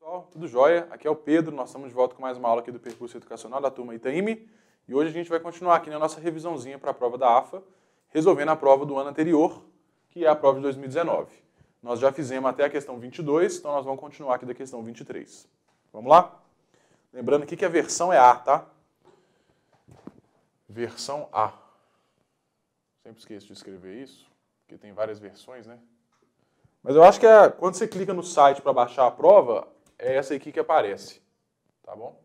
pessoal, tudo jóia? Aqui é o Pedro, nós estamos de volta com mais uma aula aqui do Percurso Educacional da turma Itaime e hoje a gente vai continuar aqui na nossa revisãozinha para a prova da AFA, resolvendo a prova do ano anterior, que é a prova de 2019. Nós já fizemos até a questão 22, então nós vamos continuar aqui da questão 23. Vamos lá? Lembrando aqui que a versão é A, tá? Versão A. Sempre esqueço de escrever isso, porque tem várias versões, né? Mas eu acho que é, quando você clica no site para baixar a prova, é essa aqui que aparece. Tá bom?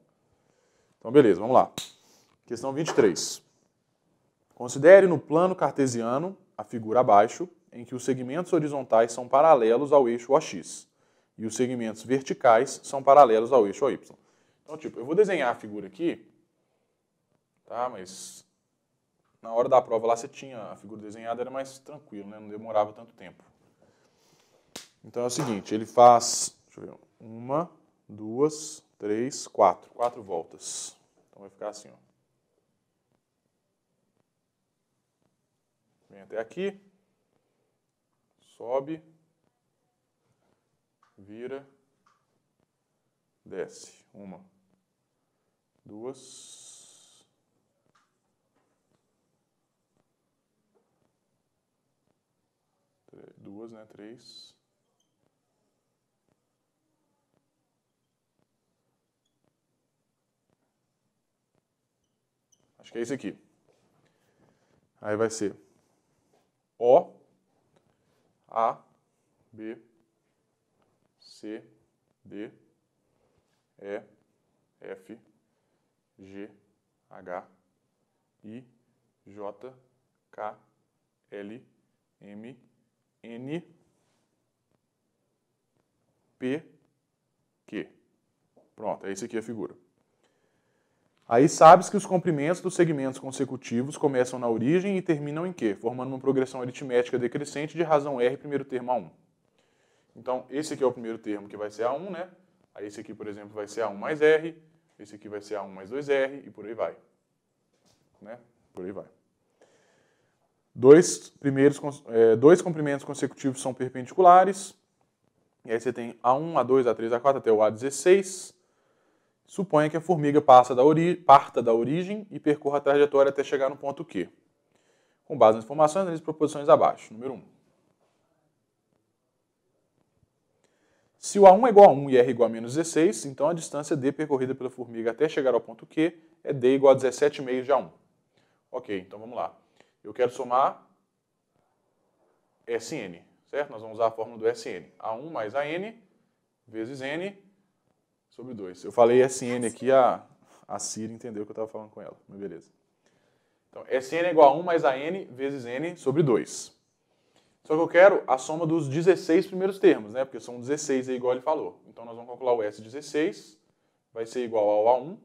Então, beleza, vamos lá. Questão 23. Considere no plano cartesiano a figura abaixo, em que os segmentos horizontais são paralelos ao eixo OX e os segmentos verticais são paralelos ao eixo OY. Então, tipo, eu vou desenhar a figura aqui, tá? Mas na hora da prova lá você tinha a figura desenhada, era mais tranquilo, né? Não demorava tanto tempo. Então é o seguinte, ele faz deixa eu ver, uma, duas, três, quatro, quatro voltas. Então vai ficar assim, ó. Vem até aqui, sobe, vira, desce. Uma, duas, duas, né? Três, Acho que é esse aqui. Aí vai ser O, A, B, C, D, E, F, G, H, I, J, K, L, M, N, P, Q. Pronto, é isso aqui a figura. Aí sabes que os comprimentos dos segmentos consecutivos começam na origem e terminam em Q, formando uma progressão aritmética decrescente de razão R primeiro termo A1. Então, esse aqui é o primeiro termo que vai ser A1, né? Aí esse aqui, por exemplo, vai ser A1 mais R, esse aqui vai ser A1 mais 2R e por aí vai. Né? Por aí vai. Dois, primeiros, é, dois comprimentos consecutivos são perpendiculares. E aí você tem A1, A2, A3, A4 até o A16. Suponha que a formiga da parta da origem e percorra a trajetória até chegar no ponto Q. Com base nas informações, analise proposições abaixo. Número 1. Se o A1 é igual a 1 e R é igual a menos 16, então a distância D percorrida pela formiga até chegar ao ponto Q é D igual a 17 meios de A1. Ok, então vamos lá. Eu quero somar SN, certo? Nós vamos usar a fórmula do SN. A1 mais AN vezes N Sobre dois. Eu falei SN aqui, a, a Siri entendeu o que eu estava falando com ela. Mas beleza. Então, SN é igual a 1 mais AN vezes n sobre 2. Só que eu quero a soma dos 16 primeiros termos, né? Porque são 16 aí, é igual ele falou. Então, nós vamos calcular o S16, vai ser igual ao A1,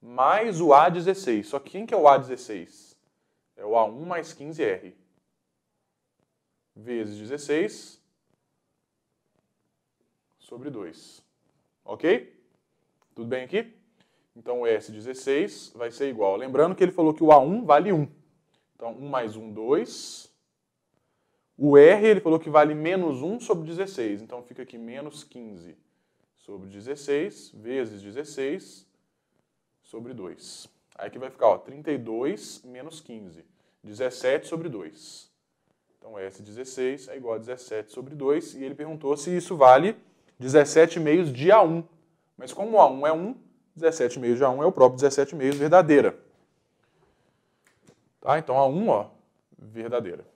mais o A16. Só que quem que é o A16? É o A1 mais 15R. Vezes 16 sobre 2. Ok? Tudo bem aqui? Então o S16 vai ser igual. Lembrando que ele falou que o A1 vale 1. Então 1 mais 1, 2. O R ele falou que vale menos 1 sobre 16. Então fica aqui menos 15 sobre 16 vezes 16 sobre 2. Aí que vai ficar ó, 32 menos 15. 17 sobre 2. Então S16 é igual a 17 sobre 2. E ele perguntou se isso vale 17 meios de A1. Mas como A1 é 1, 17 meios de A1 é o próprio 17 meios verdadeira. Tá? Então A1, ó, verdadeira.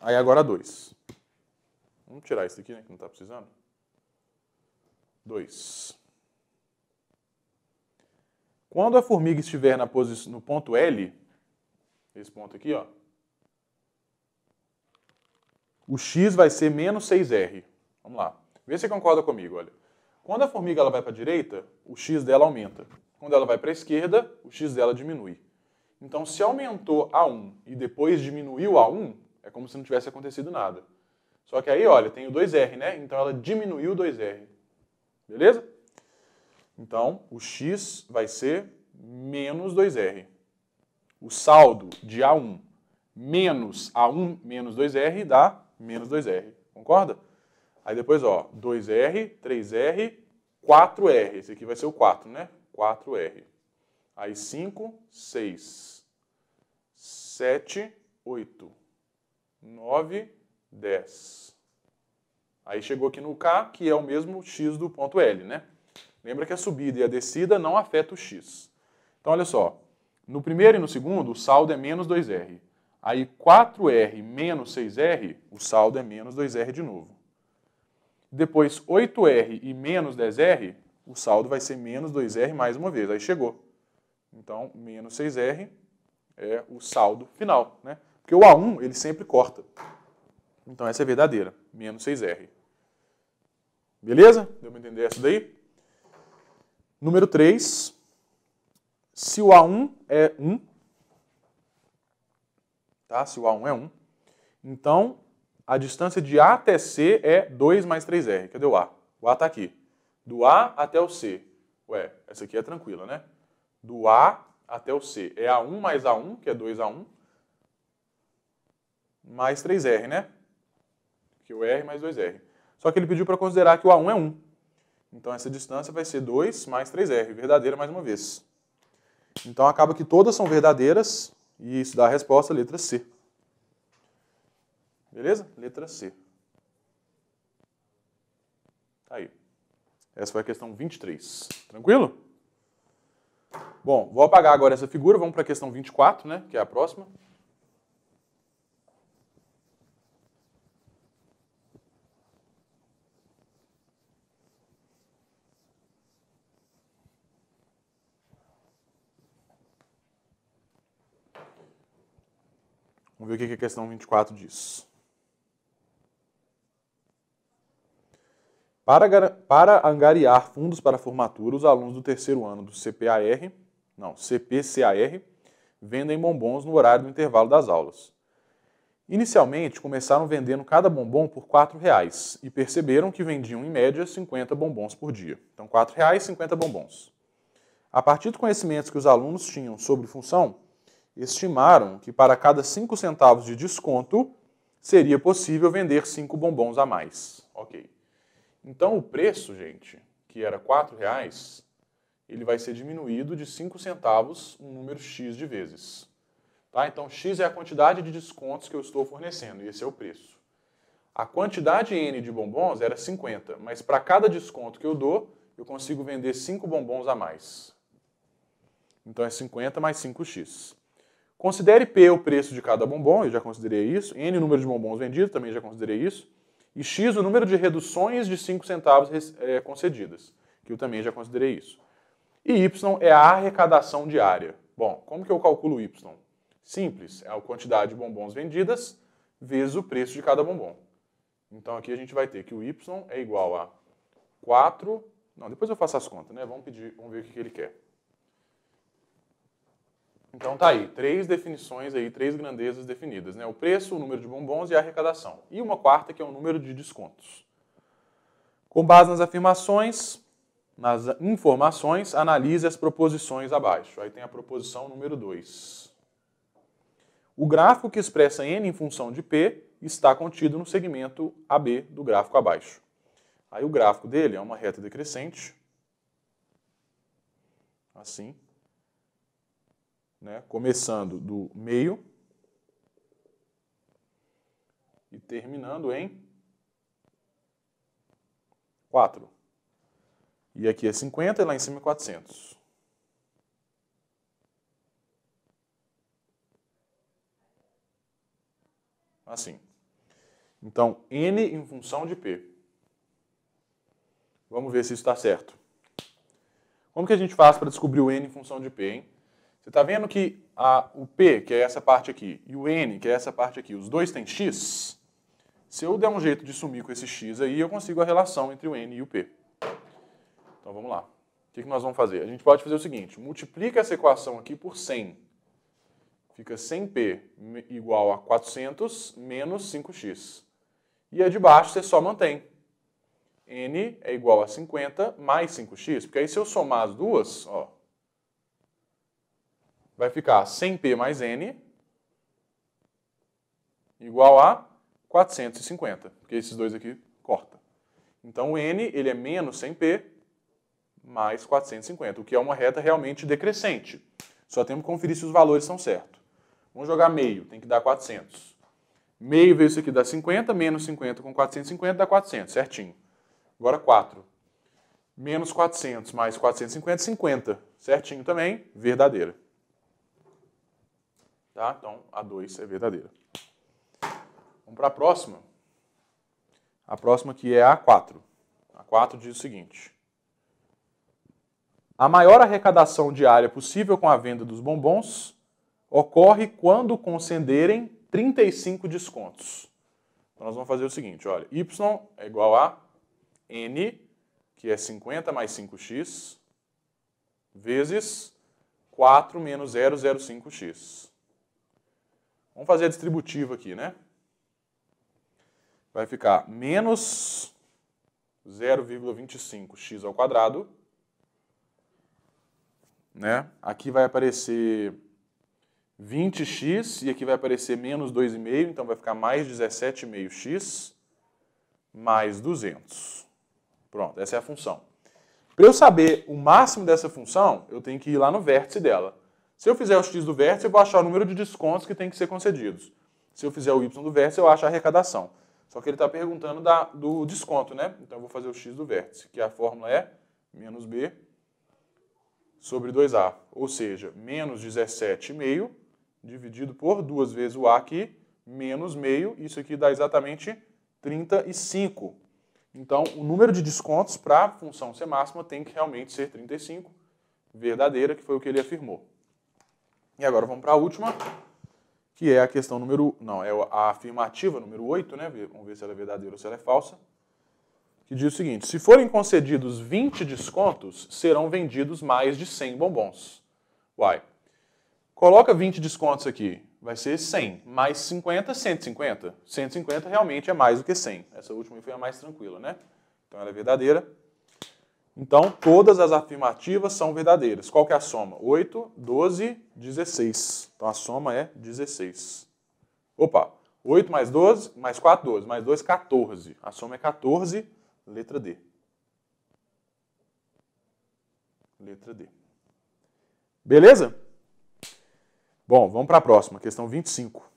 Aí agora 2. Vamos tirar isso aqui, né, que não está precisando. 2. Quando a formiga estiver na no ponto L, esse ponto aqui, ó, o x vai ser menos 6r. Vamos lá. Vê se você concorda comigo, olha. Quando a formiga ela vai para a direita, o x dela aumenta. Quando ela vai para a esquerda, o x dela diminui. Então, se aumentou a 1 e depois diminuiu a 1, é como se não tivesse acontecido nada. Só que aí, olha, tem o 2R, né? Então ela diminuiu o 2R. Beleza? Então, o x vai ser menos 2R. O saldo de A1 menos A1 menos 2R dá menos 2R. Concorda? Aí depois, ó, 2R, 3R, 4R. Esse aqui vai ser o 4, né? 4R. Aí 5, 6, 7, 8, 9, 10. Aí chegou aqui no K, que é o mesmo x do ponto L, né? Lembra que a subida e a descida não afetam o x. Então, olha só. No primeiro e no segundo, o saldo é menos 2R. Aí 4R menos 6R, o saldo é menos 2R de novo depois 8R e menos 10R, o saldo vai ser menos 2R mais uma vez. Aí chegou. Então, menos 6R é o saldo final. Né? Porque o A1 ele sempre corta. Então, essa é verdadeira. Menos 6R. Beleza? Deu para entender essa daí? Número 3. Se o A1 é 1, tá? se o A1 é 1, então a distância de A até C é 2 mais 3R. Cadê o A? O A está aqui. Do A até o C. Ué, essa aqui é tranquila, né? Do A até o C é A1 mais A1, que é 2A1, mais 3R, né? Que é o R mais 2R. Só que ele pediu para considerar que o A1 é 1. Então essa distância vai ser 2 mais 3R, verdadeira mais uma vez. Então acaba que todas são verdadeiras e isso dá a resposta letra C. Beleza? Letra C. Tá aí. Essa foi a questão 23. Tranquilo? Bom, vou apagar agora essa figura, vamos para a questão 24, né, que é a próxima. Vamos ver o que a questão 24 diz. Para, para angariar fundos para formatura, os alunos do terceiro ano do CPAR, não, CPCAR, vendem bombons no horário do intervalo das aulas. Inicialmente, começaram vendendo cada bombom por R$ reais e perceberam que vendiam, em média, 50 bombons por dia. Então, R$ 4,00, 50 bombons. A partir dos conhecimentos que os alunos tinham sobre função, estimaram que para cada 5 centavos de desconto, seria possível vender 5 bombons a mais. Ok. Então o preço, gente, que era R$ reais, ele vai ser diminuído de 5 centavos um número X de vezes. Tá? Então X é a quantidade de descontos que eu estou fornecendo, e esse é o preço. A quantidade N de bombons era 50, mas para cada desconto que eu dou, eu consigo vender 5 bombons a mais. Então é 50 mais 5x. Considere P o preço de cada bombom, eu já considerei isso. N número de bombons vendidos, também já considerei isso e x o número de reduções de 5 centavos é, concedidas, que eu também já considerei isso. E y é a arrecadação diária. Bom, como que eu calculo y? Simples, é a quantidade de bombons vendidas vezes o preço de cada bombom. Então aqui a gente vai ter que o y é igual a 4... Não, depois eu faço as contas, né? Vamos, pedir, vamos ver o que, que ele quer. Então tá aí, três definições aí, três grandezas definidas, né? O preço, o número de bombons e a arrecadação. E uma quarta que é o número de descontos. Com base nas afirmações, nas informações, analise as proposições abaixo. Aí tem a proposição número 2. O gráfico que expressa n em função de p está contido no segmento AB do gráfico abaixo. Aí o gráfico dele é uma reta decrescente, assim, né, começando do meio e terminando em 4. E aqui é 50 e lá em cima é 400. Assim. Então, n em função de p. Vamos ver se isso está certo. Como que a gente faz para descobrir o n em função de p, hein? Você está vendo que a, o P, que é essa parte aqui, e o N, que é essa parte aqui, os dois têm X? Se eu der um jeito de sumir com esse X aí, eu consigo a relação entre o N e o P. Então vamos lá. O que, que nós vamos fazer? A gente pode fazer o seguinte, multiplica essa equação aqui por 100. Fica 100P igual a 400 menos 5X. E a de baixo você só mantém n é igual a 50 mais 5x, porque aí se eu somar as duas, ó, vai ficar 100p mais n igual a 450, porque esses dois aqui corta. Então o n ele é menos 100p mais 450, o que é uma reta realmente decrescente. Só temos que conferir se os valores são certos. Vamos jogar meio, tem que dar 400. Meio vezes isso aqui dá 50, menos 50 com 450 dá 400, certinho. Agora 4. Menos 400 mais 450, 50, certinho também, verdadeira. Tá? Então, a 2 é verdadeira. Vamos para a próxima. A próxima que é a 4. A 4 diz o seguinte. A maior arrecadação diária possível com a venda dos bombons ocorre quando concederem 35 descontos. Então, nós vamos fazer o seguinte, olha, Y é igual a N, que é 50 mais 5x, vezes 4 menos 005x. Vamos fazer a distributiva aqui, né? Vai ficar menos 0,25x ao quadrado. Né? Aqui vai aparecer 20x e aqui vai aparecer menos 2,5, então vai ficar mais 17,5x mais 200. Pronto, essa é a função. Para eu saber o máximo dessa função, eu tenho que ir lá no vértice dela. Se eu fizer o x do vértice, eu vou achar o número de descontos que tem que ser concedidos. Se eu fizer o y do vértice, eu acho a arrecadação. Só que ele está perguntando da, do desconto, né? Então eu vou fazer o x do vértice, que a fórmula é menos b sobre 2a. Ou seja, menos 17,5 dividido por duas vezes o a aqui, menos meio, isso aqui dá exatamente 35. Então, o número de descontos para a função ser máxima tem que realmente ser 35, verdadeira, que foi o que ele afirmou. E agora vamos para a última, que é a questão número. Não, é a afirmativa número 8, né? Vamos ver se ela é verdadeira ou se ela é falsa. Que diz o seguinte: se forem concedidos 20 descontos, serão vendidos mais de 100 bombons. Uai. Coloca 20 descontos aqui, vai ser 100. Mais 50, 150. 150 realmente é mais do que 100. Essa última foi a mais tranquila, né? Então ela é verdadeira. Então, todas as afirmativas são verdadeiras. Qual que é a soma? 8, 12, 16. Então, a soma é 16. Opa, 8 mais 12, mais 4, 12, mais 2, 14. A soma é 14, letra D. Letra D. Beleza? Bom, vamos para a próxima, questão 25.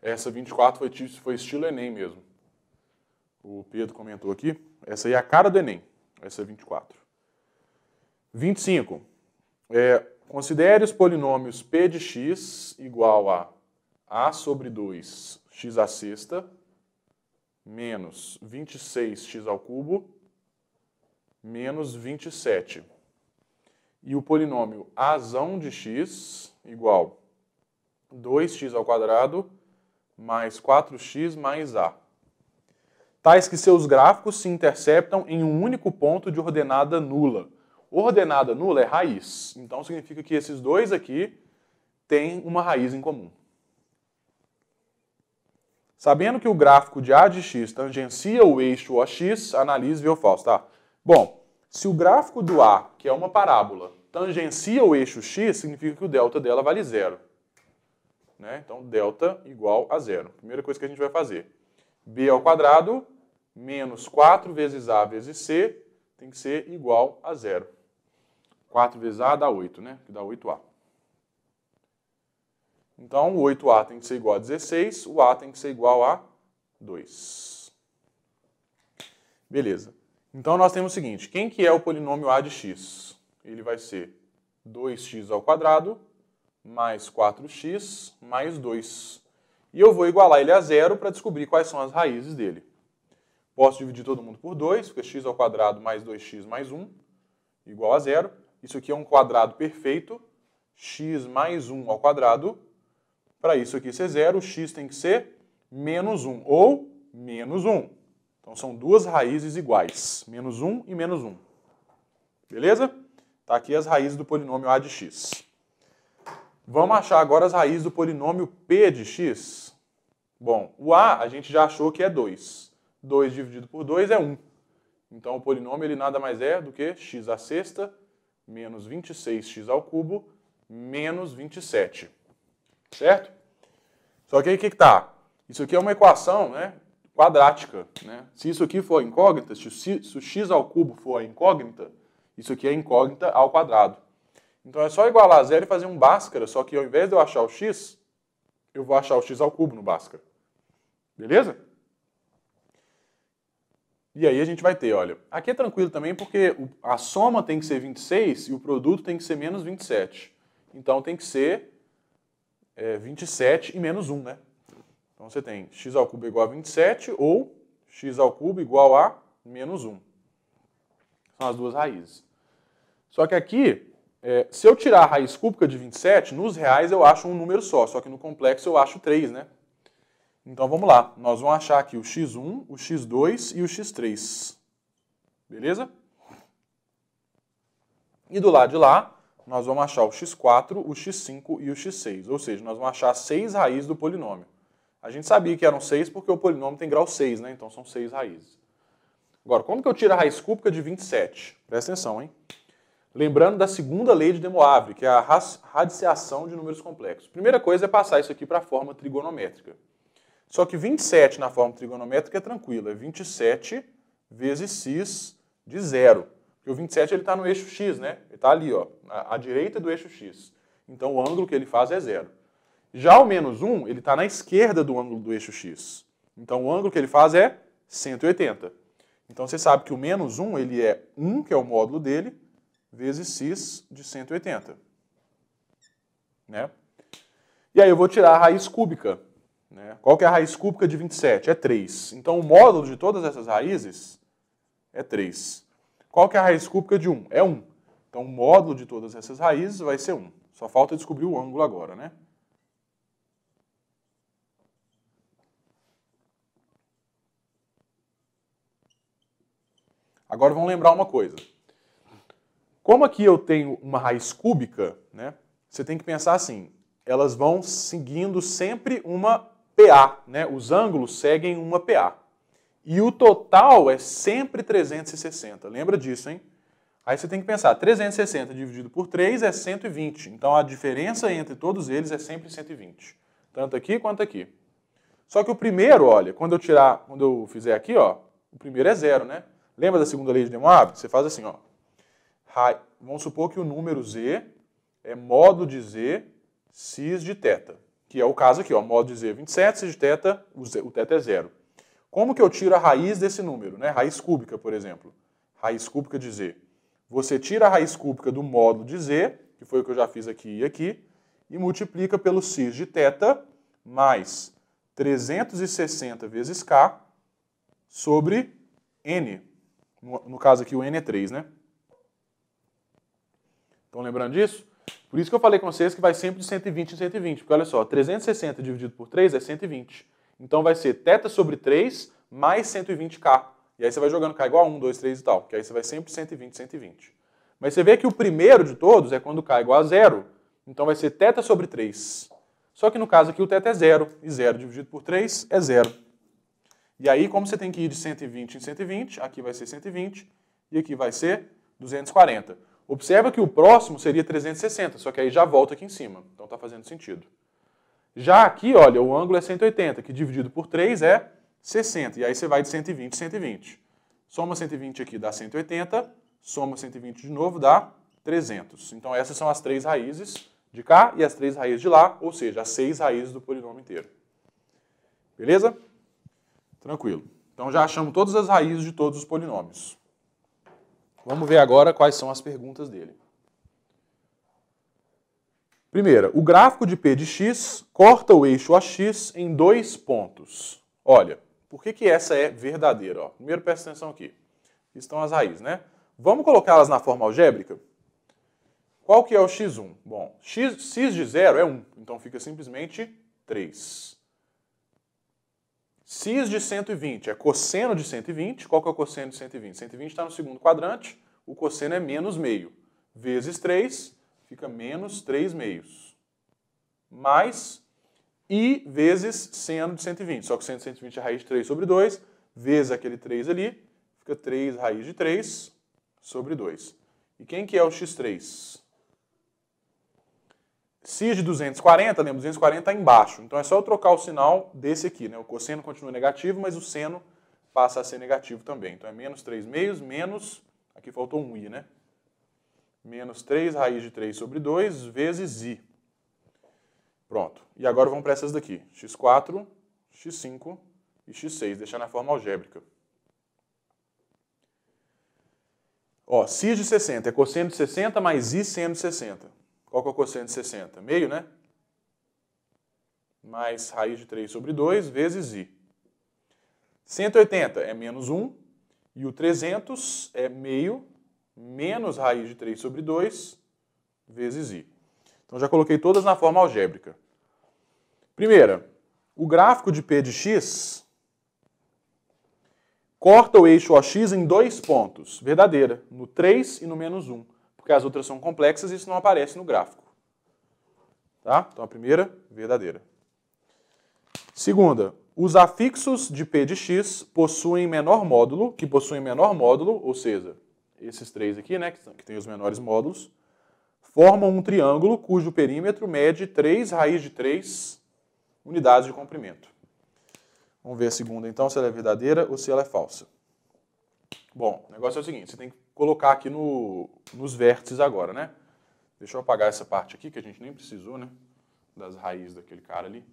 Essa 24 foi, foi estilo Enem mesmo. O Pedro comentou aqui. Essa aí é a cara do Enem, essa é 24. 25. É, considere os polinômios p de x igual a a sobre 2 x à sexta menos 26x ao cubo menos 27. E o polinômio azão de x igual 2x ao quadrado mais 4x mais a, tais que seus gráficos se interceptam em um único ponto de ordenada nula. Ordenada nula é raiz, então significa que esses dois aqui têm uma raiz em comum. Sabendo que o gráfico de A de x tangencia o eixo OX, analise ou falso, tá? Bom, se o gráfico do A, que é uma parábola, tangencia o eixo x, significa que o delta dela vale zero. Né? Então, delta igual a zero. Primeira coisa que a gente vai fazer. b ao quadrado menos 4 vezes a vezes c tem que ser igual a zero. 4 vezes a dá 8, né? Que dá 8a. Então, o 8a tem que ser igual a 16, o a tem que ser igual a 2. Beleza. Então, nós temos o seguinte, quem que é o polinômio a de x? Ele vai ser 2x ao quadrado mais 4x mais 2. E eu vou igualar ele a zero para descobrir quais são as raízes dele. Posso dividir todo mundo por 2, porque x ao quadrado mais 2x mais 1, igual a zero. Isso aqui é um quadrado perfeito, x mais 1 ao quadrado. Para isso aqui ser zero, x tem que ser menos 1, ou menos 1. Então são duas raízes iguais, menos 1 e menos 1. Beleza? Está aqui as raízes do polinômio a de x. Vamos achar agora as raízes do polinômio p de x. Bom, o a a gente já achou que é 2. 2 dividido por 2 é 1. Então o polinômio ele nada mais é do que x à sexta menos 26x ao cubo menos 27. Certo? Só que aí o que, que tá? Isso aqui é uma equação né, quadrática. Né? Se isso aqui for incógnita, se o x ao cubo for incógnita, isso aqui é incógnita ao quadrado. Então é só igualar a zero e fazer um Bhaskara, só que ao invés de eu achar o x, eu vou achar o x ao cubo no Bhaskara. Beleza? E aí a gente vai ter, olha, aqui é tranquilo também porque a soma tem que ser 26 e o produto tem que ser menos 27. Então tem que ser é, 27 e menos 1, né? Então você tem x ao cubo igual a 27 ou x ao cubo igual a menos 1. São as duas raízes. Só que aqui é, se eu tirar a raiz cúbica de 27, nos reais eu acho um número só, só que no complexo eu acho 3, né? Então vamos lá, nós vamos achar aqui o x1, o x2 e o x3. Beleza? E do lado de lá, nós vamos achar o x4, o x5 e o x6. Ou seja, nós vamos achar 6 raízes do polinômio. A gente sabia que eram 6 porque o polinômio tem grau 6, né? Então são 6 raízes. Agora, como que eu tiro a raiz cúbica de 27? Presta atenção, hein? Lembrando da segunda lei de De Moivre, que é a radiciação de números complexos. Primeira coisa é passar isso aqui para a forma trigonométrica. Só que 27 na forma trigonométrica é tranquila, é 27 vezes cis de zero. Porque o 27 ele está no eixo x, né? Ele está ali, ó, à, à direita do eixo x. Então o ângulo que ele faz é zero. Já o menos 1, ele está na esquerda do ângulo do eixo x. Então o ângulo que ele faz é 180. Então você sabe que o menos 1 ele é 1, que é o módulo dele, vezes cis de 180. Né? E aí eu vou tirar a raiz cúbica. Né? Qual que é a raiz cúbica de 27? É 3. Então o módulo de todas essas raízes é 3. Qual que é a raiz cúbica de 1? É 1. Então o módulo de todas essas raízes vai ser 1. Só falta descobrir o ângulo agora, né? Agora vamos lembrar uma coisa. Como aqui eu tenho uma raiz cúbica, né, você tem que pensar assim, elas vão seguindo sempre uma PA, né, os ângulos seguem uma PA. E o total é sempre 360, lembra disso, hein? Aí você tem que pensar, 360 dividido por 3 é 120. Então a diferença entre todos eles é sempre 120. Tanto aqui quanto aqui. Só que o primeiro, olha, quando eu tirar, quando eu fizer aqui, ó, o primeiro é zero, né? Lembra da segunda lei de Demoivre? Você faz assim, ó. Vamos supor que o número z é modo de z cis de θ, que é o caso aqui, ó, modo de z é 27, cis de θ, o, z, o θ é zero. Como que eu tiro a raiz desse número, né? Raiz cúbica, por exemplo. Raiz cúbica de z. Você tira a raiz cúbica do módulo de z, que foi o que eu já fiz aqui e aqui, e multiplica pelo cis de θ mais 360 vezes k sobre n. No, no caso aqui o n é 3, né? Estão lembrando disso? Por isso que eu falei com vocês que vai sempre de 120 em 120, porque olha só, 360 dividido por 3 é 120. Então vai ser θ sobre 3 mais 120k. E aí você vai jogando k igual a 1, 2, 3 e tal, que aí você vai sempre 120, 120. Mas você vê que o primeiro de todos é quando k é igual a zero. Então vai ser θ sobre 3. Só que no caso aqui o θ é zero, e zero dividido por 3 é zero. E aí, como você tem que ir de 120 em 120, aqui vai ser 120 e aqui vai ser 240. Observa que o próximo seria 360, só que aí já volta aqui em cima. Então está fazendo sentido. Já aqui, olha, o ângulo é 180, que dividido por 3 é 60. E aí você vai de 120 a 120. Soma 120 aqui dá 180, soma 120 de novo dá 300. Então essas são as três raízes de cá e as três raízes de lá, ou seja, as seis raízes do polinômio inteiro. Beleza? Tranquilo. Então já achamos todas as raízes de todos os polinômios. Vamos ver agora quais são as perguntas dele. Primeira, o gráfico de P de x corta o eixo AX em dois pontos. Olha, por que, que essa é verdadeira? Ó? Primeiro, presta atenção aqui. Estão as raízes, né? Vamos colocá-las na forma algébrica? Qual que é o x1? Bom, x, x de zero é 1, então fica simplesmente 3. Cis de 120 é cosseno de 120. Qual que é o cosseno de 120? 120 está no segundo quadrante, o cosseno é menos meio. Vezes 3, fica menos 3 meios. Mais i vezes seno de 120. Só que seno de 120 é raiz de 3 sobre 2, vezes aquele 3 ali, fica 3 raiz de 3 sobre 2. E quem que é o x3? Cis 240, lembra, 240 está embaixo. Então é só eu trocar o sinal desse aqui. Né? O cosseno continua negativo, mas o seno passa a ser negativo também. Então é menos 3 meios menos, aqui faltou um i, né? Menos 3 raiz de 3 sobre 2 vezes i. Pronto. E agora vamos para essas daqui. x4, x5 e x6, Deixar na forma algébrica. Ó, cis de 60 é cosseno de 60 mais i seno de 60. Qual que é o cosseno de 60? Meio, né? Mais raiz de 3 sobre 2 vezes i. 180 é menos 1 e o 300 é meio menos raiz de 3 sobre 2 vezes i. Então já coloquei todas na forma algébrica. Primeira, o gráfico de P de x corta o eixo OX em dois pontos, verdadeira, no 3 e no menos 1 porque as outras são complexas e isso não aparece no gráfico. Tá? Então a primeira, verdadeira. Segunda, os afixos de P de X possuem menor módulo, que possuem menor módulo, ou seja, esses três aqui, né, que têm os menores módulos, formam um triângulo cujo perímetro mede 3 raiz de 3 unidades de comprimento. Vamos ver a segunda, então, se ela é verdadeira ou se ela é falsa. Bom, o negócio é o seguinte, você tem que colocar aqui no, nos vértices agora, né? Deixa eu apagar essa parte aqui, que a gente nem precisou, né? Das raízes daquele cara ali.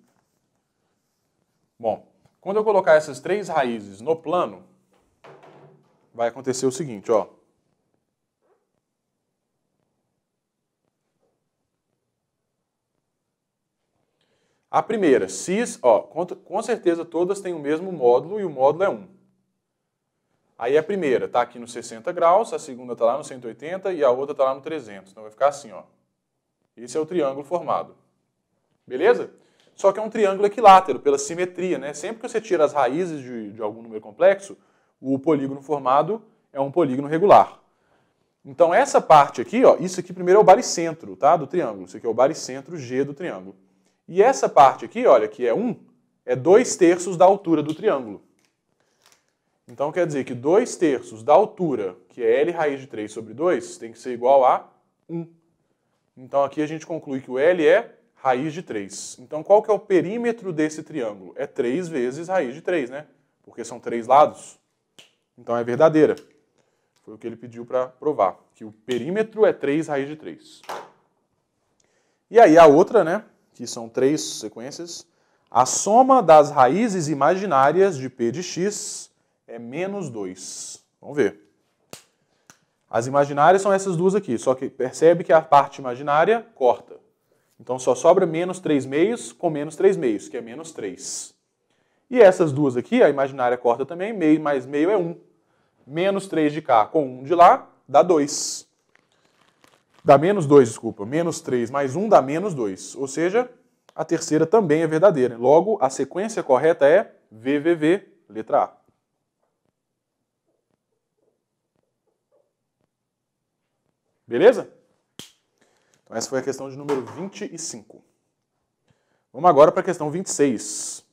Bom, quando eu colocar essas três raízes no plano, vai acontecer o seguinte, ó. A primeira, cis, ó, com certeza todas têm o mesmo módulo e o módulo é 1. Aí a primeira está aqui nos 60 graus, a segunda está lá no 180 e a outra está lá no 300. Então vai ficar assim, ó. Esse é o triângulo formado. Beleza? Só que é um triângulo equilátero, pela simetria, né? Sempre que você tira as raízes de, de algum número complexo, o polígono formado é um polígono regular. Então essa parte aqui, ó, isso aqui primeiro é o baricentro, tá? Do triângulo. Isso aqui é o baricentro G do triângulo. E essa parte aqui, olha, que é 1, é 2 terços da altura do triângulo. Então quer dizer que 2 terços da altura, que é L raiz de 3 sobre 2, tem que ser igual a 1. Então aqui a gente conclui que o L é raiz de 3. Então qual que é o perímetro desse triângulo? É 3 vezes raiz de 3, né? Porque são três lados. Então é verdadeira. Foi o que ele pediu para provar, que o perímetro é 3 raiz de 3. E aí a outra, né, que são três sequências, a soma das raízes imaginárias de p de x é menos 2. Vamos ver. As imaginárias são essas duas aqui, só que percebe que a parte imaginária corta. Então só sobra menos 3 meios com menos 3 meios, que é menos 3. E essas duas aqui, a imaginária corta também, meio mais meio é 1. Menos 3 de cá com 1 de lá dá 2. Dá menos 2, desculpa. Menos 3 mais 1 dá menos 2. Ou seja, a terceira também é verdadeira. Logo, a sequência correta é VVV, letra A. Beleza? Então essa foi a questão de número 25. Vamos agora para a questão 26.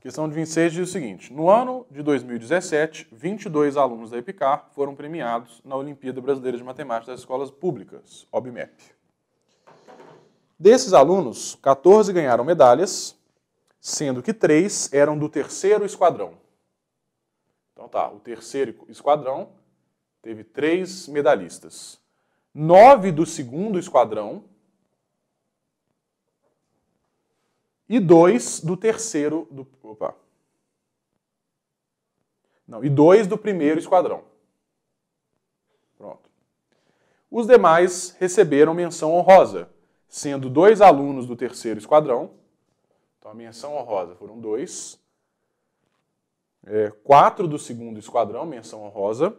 Questão de 26 diz o seguinte: No ano de 2017, 22 alunos da EPICAR foram premiados na Olimpíada Brasileira de Matemática das Escolas Públicas, OBMEP. Desses alunos, 14 ganharam medalhas, sendo que 3 eram do terceiro esquadrão. Então tá, o terceiro esquadrão teve 3 medalhistas. 9 do segundo esquadrão e 2 do terceiro do. Opa. Não, e 2 do primeiro esquadrão. Pronto. Os demais receberam menção honrosa, sendo dois alunos do terceiro esquadrão. Então a menção honrosa foram dois. É, quatro do segundo esquadrão, menção honrosa,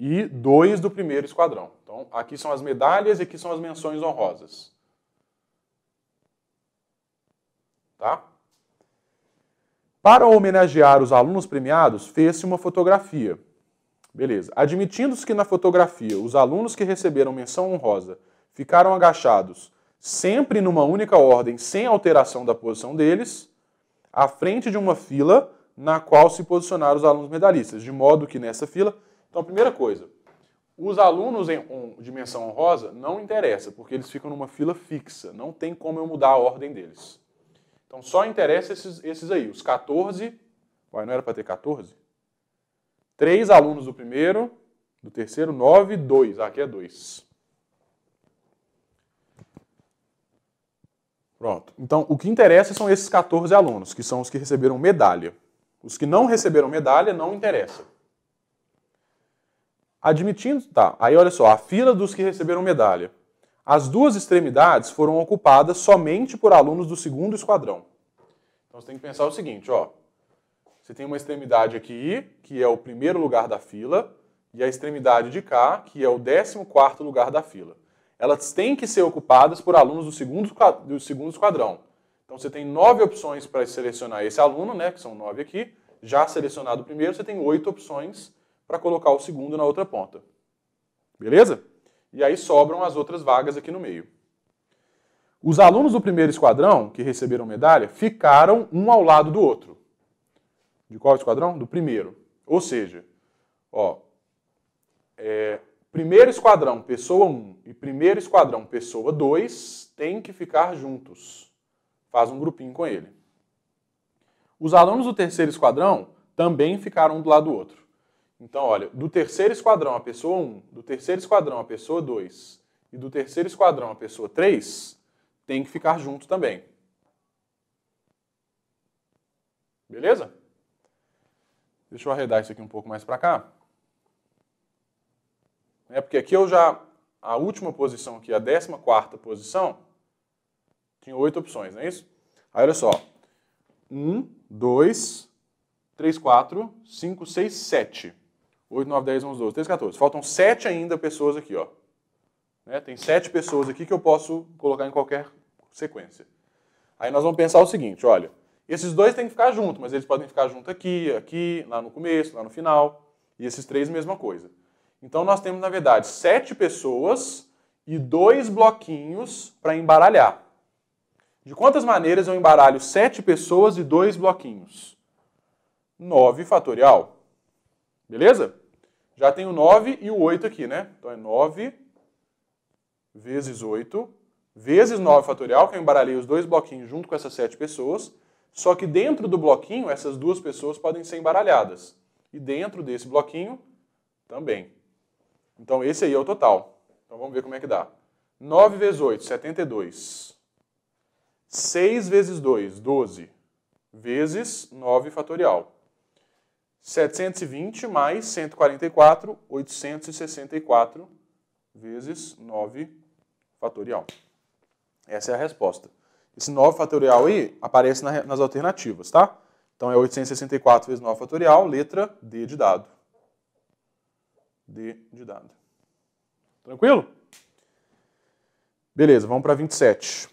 e dois do primeiro esquadrão. Então aqui são as medalhas e aqui são as menções honrosas. Tá? Para homenagear os alunos premiados, fez-se uma fotografia. Beleza. Admitindo-se que na fotografia os alunos que receberam menção honrosa ficaram agachados, sempre numa única ordem, sem alteração da posição deles, à frente de uma fila na qual se posicionaram os alunos medalhistas, de modo que nessa fila. Então, a primeira coisa, os alunos em de menção honrosa não interessa, porque eles ficam numa fila fixa, não tem como eu mudar a ordem deles. Então só interessa esses, esses aí, os 14. Uai, não era para ter 14? Três alunos do primeiro, do terceiro, 9, 2. Ah, aqui é 2. Pronto. Então, o que interessa são esses 14 alunos, que são os que receberam medalha. Os que não receberam medalha não interessa. Admitindo, tá. Aí olha só, a fila dos que receberam medalha. As duas extremidades foram ocupadas somente por alunos do segundo esquadrão. Então você tem que pensar o seguinte, ó. Você tem uma extremidade aqui, que é o primeiro lugar da fila, e a extremidade de cá, que é o 14º lugar da fila. Elas têm que ser ocupadas por alunos do segundo, do segundo esquadrão. Então você tem nove opções para selecionar esse aluno, né, que são nove aqui. Já selecionado o primeiro, você tem oito opções para colocar o segundo na outra ponta. Beleza? E aí sobram as outras vagas aqui no meio. Os alunos do primeiro esquadrão, que receberam medalha, ficaram um ao lado do outro. De qual esquadrão? Do primeiro. Ou seja, ó, é, primeiro esquadrão, pessoa 1 e primeiro esquadrão, pessoa 2, têm que ficar juntos. Faz um grupinho com ele. Os alunos do terceiro esquadrão também ficaram um do lado do outro. Então, olha, do terceiro esquadrão a pessoa 1, do terceiro esquadrão a pessoa 2 e do terceiro esquadrão a pessoa 3 tem que ficar junto também. Beleza? Deixa eu arredar isso aqui um pouco mais para cá. É porque aqui eu já a última posição aqui, a 14 quarta posição, tinha oito opções, não é isso? Aí olha só. 1, 2, 3, 4, 5, 6, 7. 8, 9, 10, 11, 12, 13, 14. Faltam 7 ainda pessoas aqui, ó. Né? Tem 7 pessoas aqui que eu posso colocar em qualquer sequência. Aí nós vamos pensar o seguinte, olha, esses dois têm que ficar juntos, mas eles podem ficar juntos aqui, aqui, lá no começo, lá no final, e esses três mesma coisa. Então nós temos, na verdade, 7 pessoas e dois bloquinhos para embaralhar. De quantas maneiras eu embaralho 7 pessoas e dois bloquinhos? 9 fatorial. Beleza? Já tem o 9 e o 8 aqui, né? Então é 9 vezes 8 vezes 9 fatorial, que eu embaralhei os dois bloquinhos junto com essas 7 pessoas. Só que dentro do bloquinho, essas duas pessoas podem ser embaralhadas. E dentro desse bloquinho, também. Então esse aí é o total. Então vamos ver como é que dá. 9 vezes 8, 72. 6 vezes 2, 12. Vezes 9 fatorial. 720 mais 144, 864 vezes 9 fatorial. Essa é a resposta. Esse 9 fatorial aí aparece nas alternativas, tá? Então é 864 vezes 9 fatorial, letra D de dado. D de dado. Tranquilo? Beleza, vamos para 27.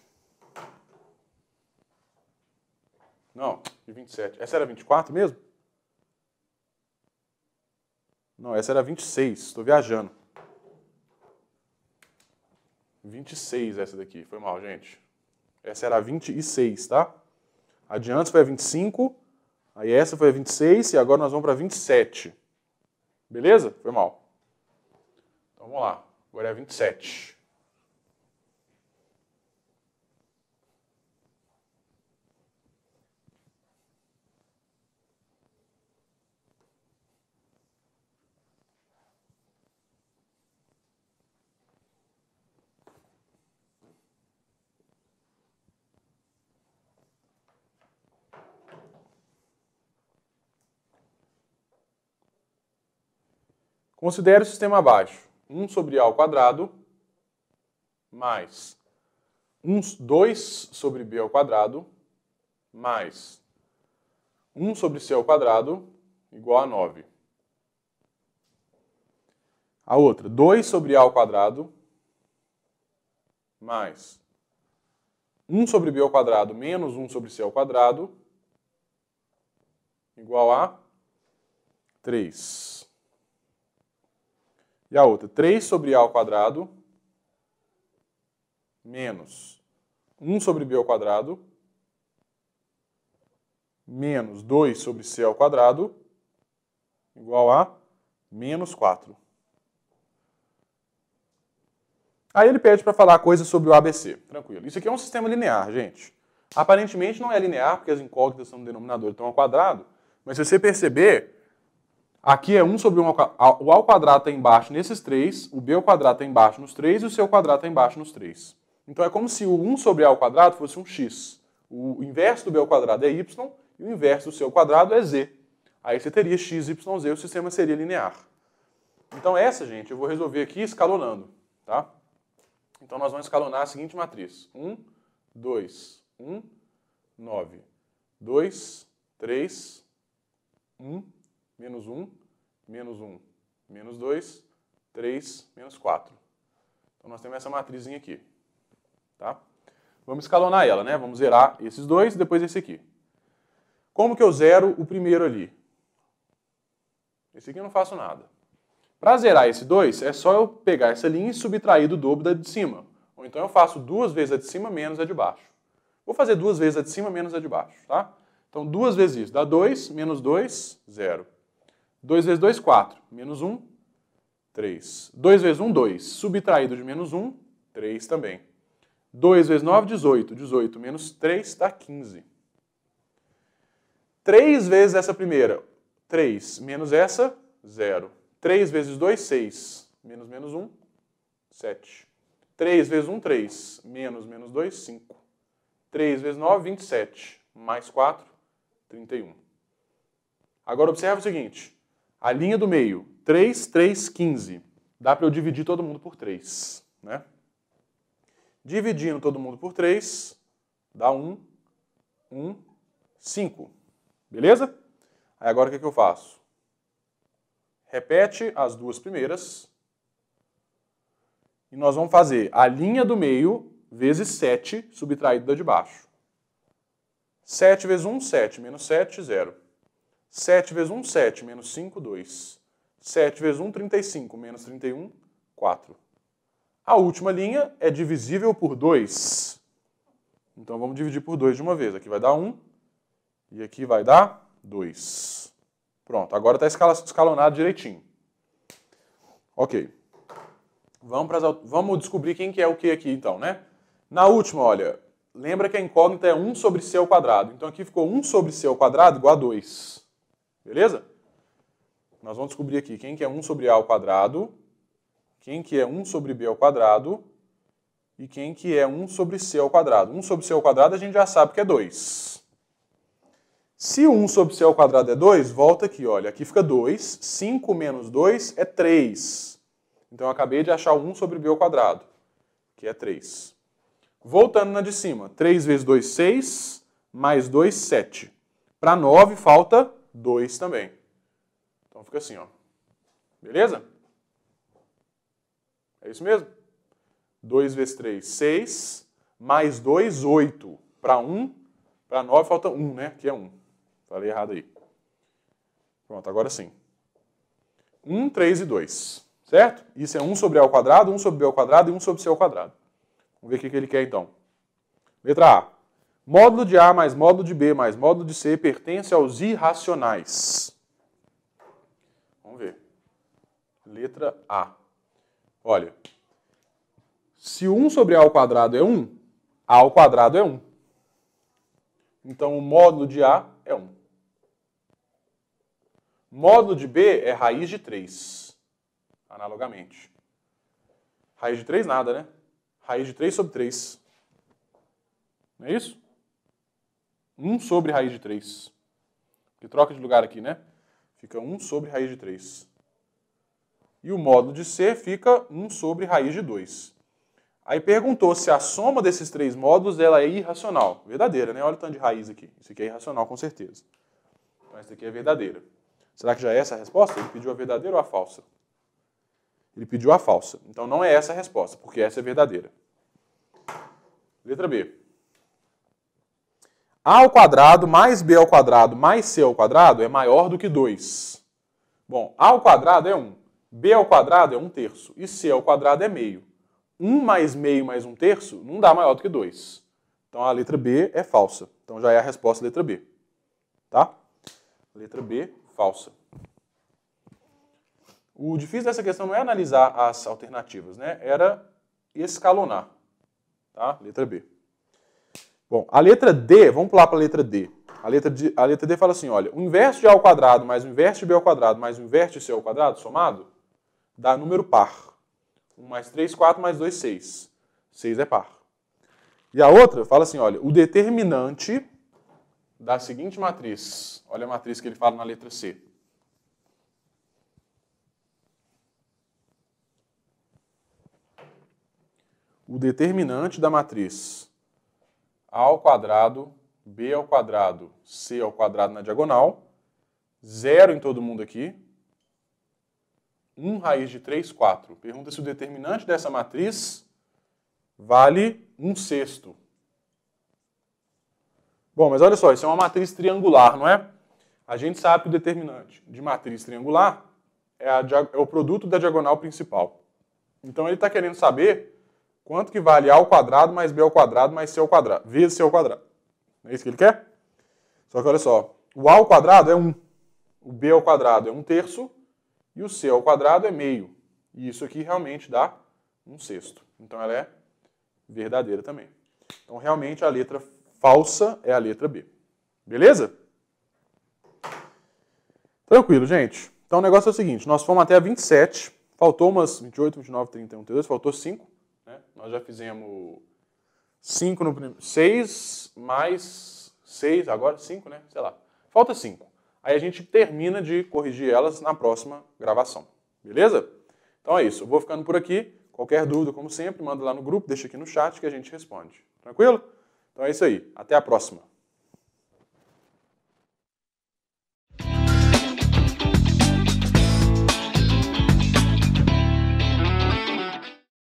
Não, 27. Essa era 24 mesmo? Não, essa era 26, estou viajando. 26 essa daqui, foi mal, gente. Essa era 26, tá? Adiante foi a 25, aí essa foi a 26 e agora nós vamos para 27. Beleza? Foi mal. Então vamos lá. Agora é a 27. Considere o sistema abaixo. 1 sobre A ao quadrado mais 1, 2 sobre B ao quadrado mais 1 sobre C ao quadrado igual a 9. A outra, 2 sobre A ao quadrado mais 1 sobre B ao quadrado menos 1 sobre C ao quadrado igual a 3. E a outra, 3 sobre A ao quadrado menos 1 sobre B ao quadrado menos 2 sobre C ao quadrado igual a menos 4. Aí ele pede para falar coisas sobre o ABC. Tranquilo. Isso aqui é um sistema linear, gente. Aparentemente não é linear, porque as incógnitas são no denominador, então ao quadrado. Mas se você perceber, Aqui é 1 sobre 1 ao, o ao quadrado está embaixo nesses 3, o b ao quadrado está embaixo nos 3 e o c ao quadrado está embaixo nos 3. Então é como se o 1 sobre a ao quadrado fosse um x. O inverso do b ao quadrado é y e o inverso do c ao quadrado é z. Aí você teria x, y, z, o sistema seria linear. Então essa, gente, eu vou resolver aqui escalonando, tá? Então nós vamos escalonar a seguinte matriz. 1, 2, 1, 9, 2, 3, 1, menos 1, menos 1, menos 2, 3, menos 4. Então nós temos essa matriz aqui. Tá? Vamos escalonar ela, né? Vamos zerar esses dois e depois esse aqui. Como que eu zero o primeiro ali? Esse aqui eu não faço nada. Para zerar esse 2, é só eu pegar essa linha e subtrair do dobro da de cima. Ou então eu faço duas vezes a de cima menos a de baixo. Vou fazer duas vezes a de cima menos a de baixo, tá? Então duas vezes isso, dá 2, menos 2, zero. 2 vezes 2, 4. Menos 1, 3. 2 vezes 1, 2. Subtraído de menos 1, 3 também. 2 vezes 9, 18. 18 menos 3 dá 15. 3 vezes essa primeira, 3. Menos essa, 0. 3 vezes 2, 6. Menos menos 1, 7. 3 vezes 1, 3. Menos menos 2, 5. 3 vezes 9, 27. Mais 4, 31. Agora observa o seguinte. A linha do meio, 3, 3, 15. Dá para eu dividir todo mundo por 3, né? Dividindo todo mundo por 3, dá 1, 1, 5. Beleza? Aí agora o que, é que eu faço? Repete as duas primeiras. E nós vamos fazer a linha do meio vezes 7 subtraído da de baixo. 7 vezes 1, 7. Menos 7, 0. 7 vezes 1, 7, menos 5, 2. 7 vezes 1, 35, menos 31, 4. A última linha é divisível por 2. Então vamos dividir por 2 de uma vez. Aqui vai dar 1 e aqui vai dar 2. Pronto, agora está escalonado direitinho. Ok. Vamos, pras, vamos descobrir quem que é o que aqui então, né? Na última, olha, lembra que a incógnita é 1 sobre c ao quadrado. Então aqui ficou 1 sobre c ao quadrado igual a 2. Beleza? Nós vamos descobrir aqui quem que é 1 sobre A ao quadrado, quem que é 1 sobre B ao quadrado e quem que é 1 sobre C ao quadrado. 1 sobre C ao quadrado a gente já sabe que é 2. Se 1 sobre C ao quadrado é 2, volta aqui, olha, aqui fica 2, 5 menos 2 é 3. Então eu acabei de achar 1 sobre B ao quadrado, que é 3. Voltando na de cima, 3 vezes 2, 6, mais 2, 7. Para 9 falta 2 também. Então fica assim, ó. Beleza? É isso mesmo? 2 vezes 3, 6, mais 2, 8. Para 1, para 9 falta 1, né? Que é 1. Falei errado aí. Pronto, agora sim. 1, 3 e 2, certo? Isso é 1 sobre A ao quadrado, 1 sobre B ao quadrado e 1 sobre C ao quadrado. Vamos ver o que ele quer então. Letra A. Módulo de A mais módulo de B mais módulo de C pertence aos irracionais. Vamos ver. Letra A. Olha, se 1 sobre A ao quadrado é 1, A ao quadrado é 1. Então o módulo de A é 1. Módulo de B é raiz de 3, analogamente. Raiz de 3 nada, né? Raiz de 3 sobre 3. Não é isso? 1 sobre raiz de 3. que troca de lugar aqui, né? Fica 1 sobre raiz de 3. E o módulo de C fica 1 sobre raiz de 2. Aí perguntou se a soma desses três módulos ela é irracional. Verdadeira, né? Olha o tanto de raiz aqui. Isso aqui é irracional, com certeza. Então, essa aqui é verdadeira. Será que já é essa a resposta? Ele pediu a verdadeira ou a falsa? Ele pediu a falsa. Então, não é essa a resposta, porque essa é verdadeira. Letra B a ao quadrado mais b ao quadrado mais c ao quadrado é maior do que 2. Bom, a ao quadrado é 1, b ao quadrado é 1 terço e c ao quadrado é meio. 1 mais meio mais 1 terço não dá maior do que 2. Então a letra B é falsa. Então já é a resposta letra B. Tá? Letra B, falsa. O difícil dessa questão não é analisar as alternativas, né? Era escalonar. Tá? Letra B. Bom, a letra D, vamos pular para a letra D. A letra, D, a letra D fala assim, olha, o inverso de A ao quadrado mais o inverso de B ao quadrado mais o inverso de C ao quadrado somado dá número par. 1 mais 3, 4 mais 2, 6. 6 é par. E a outra fala assim, olha, o determinante da seguinte matriz. Olha a matriz que ele fala na letra C. O determinante da matriz a ao quadrado, b ao quadrado, c ao quadrado na diagonal, zero em todo mundo aqui, 1 raiz de 3, 4. Pergunta se o determinante dessa matriz vale 1 sexto. Bom, mas olha só, isso é uma matriz triangular, não é? A gente sabe que o determinante de matriz triangular é, a, é o produto da diagonal principal. Então ele está querendo saber Quanto que vale A ao quadrado mais B ao quadrado mais C ao quadrado, vezes C ao quadrado. é isso que ele quer? Só que olha só, o A ao quadrado é 1, o B ao quadrado é 1 terço e o C ao quadrado é meio. E isso aqui realmente dá 1 sexto. Então ela é verdadeira também. Então realmente a letra falsa é a letra B. Beleza? Tranquilo, gente. Então o negócio é o seguinte, nós fomos até a 27, faltou umas 28, 29, 31, 32, faltou 5. Nós já fizemos cinco no primeiro. Seis mais seis, agora cinco, né? Sei lá. Falta cinco. Aí a gente termina de corrigir elas na próxima gravação. Beleza? Então é isso. Eu vou ficando por aqui. Qualquer dúvida, como sempre, manda lá no grupo, deixa aqui no chat que a gente responde. Tranquilo? Então é isso aí. Até a próxima.